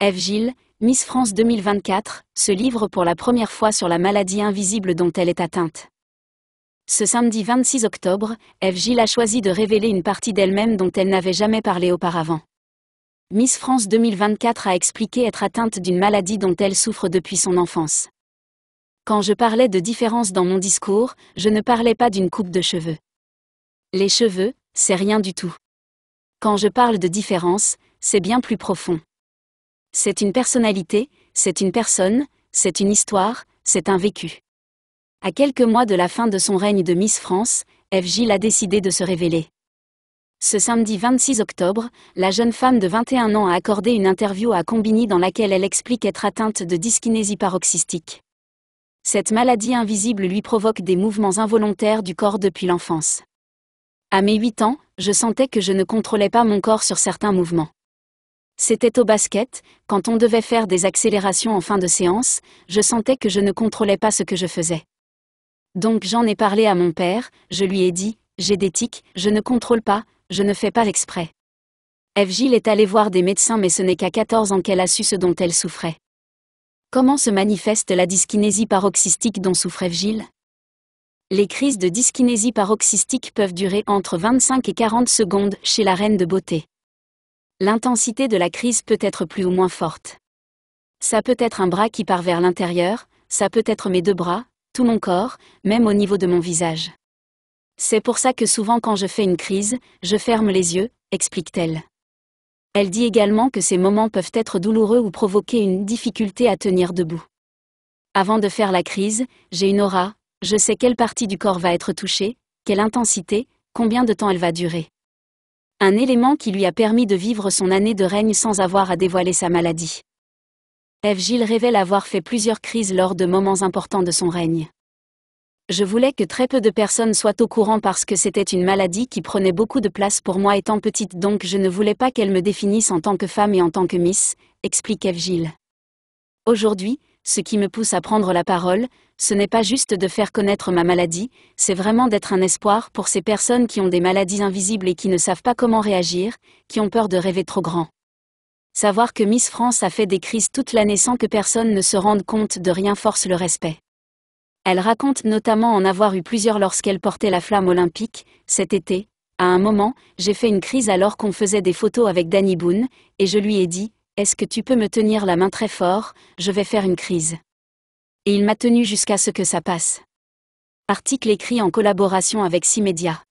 eve Miss France 2024, se livre pour la première fois sur la maladie invisible dont elle est atteinte. Ce samedi 26 octobre, eve Gilles a choisi de révéler une partie d'elle-même dont elle n'avait jamais parlé auparavant. Miss France 2024 a expliqué être atteinte d'une maladie dont elle souffre depuis son enfance. Quand je parlais de différence dans mon discours, je ne parlais pas d'une coupe de cheveux. Les cheveux, c'est rien du tout. Quand je parle de différence, c'est bien plus profond. C'est une personnalité, c'est une personne, c'est une histoire, c'est un vécu. À quelques mois de la fin de son règne de Miss France, Eve a décidé de se révéler. Ce samedi 26 octobre, la jeune femme de 21 ans a accordé une interview à Combini dans laquelle elle explique être atteinte de dyskinésie paroxystique. Cette maladie invisible lui provoque des mouvements involontaires du corps depuis l'enfance. À mes 8 ans, je sentais que je ne contrôlais pas mon corps sur certains mouvements. C'était au basket, quand on devait faire des accélérations en fin de séance, je sentais que je ne contrôlais pas ce que je faisais. Donc j'en ai parlé à mon père, je lui ai dit, j'ai des tics, je ne contrôle pas, je ne fais pas exprès. F. est allée voir des médecins mais ce n'est qu'à 14 ans qu'elle a su ce dont elle souffrait. Comment se manifeste la dyskinésie paroxystique dont souffrait F. Les crises de dyskinésie paroxystique peuvent durer entre 25 et 40 secondes chez la reine de beauté. L'intensité de la crise peut être plus ou moins forte. Ça peut être un bras qui part vers l'intérieur, ça peut être mes deux bras, tout mon corps, même au niveau de mon visage. C'est pour ça que souvent quand je fais une crise, je ferme les yeux, explique-t-elle. Elle dit également que ces moments peuvent être douloureux ou provoquer une difficulté à tenir debout. Avant de faire la crise, j'ai une aura, je sais quelle partie du corps va être touchée, quelle intensité, combien de temps elle va durer un élément qui lui a permis de vivre son année de règne sans avoir à dévoiler sa maladie. Eve Gilles révèle avoir fait plusieurs crises lors de moments importants de son règne. Je voulais que très peu de personnes soient au courant parce que c'était une maladie qui prenait beaucoup de place pour moi étant petite donc je ne voulais pas qu'elle me définisse en tant que femme et en tant que Miss, explique Eve Aujourd'hui, ce qui me pousse à prendre la parole, ce n'est pas juste de faire connaître ma maladie, c'est vraiment d'être un espoir pour ces personnes qui ont des maladies invisibles et qui ne savent pas comment réagir, qui ont peur de rêver trop grand. Savoir que Miss France a fait des crises toute l'année sans que personne ne se rende compte de rien force le respect. Elle raconte notamment en avoir eu plusieurs lorsqu'elle portait la flamme olympique, cet été. À un moment, j'ai fait une crise alors qu'on faisait des photos avec Danny Boone, et je lui ai dit est-ce que tu peux me tenir la main très fort, je vais faire une crise. Et il m'a tenu jusqu'à ce que ça passe. Article écrit en collaboration avec Cimedia.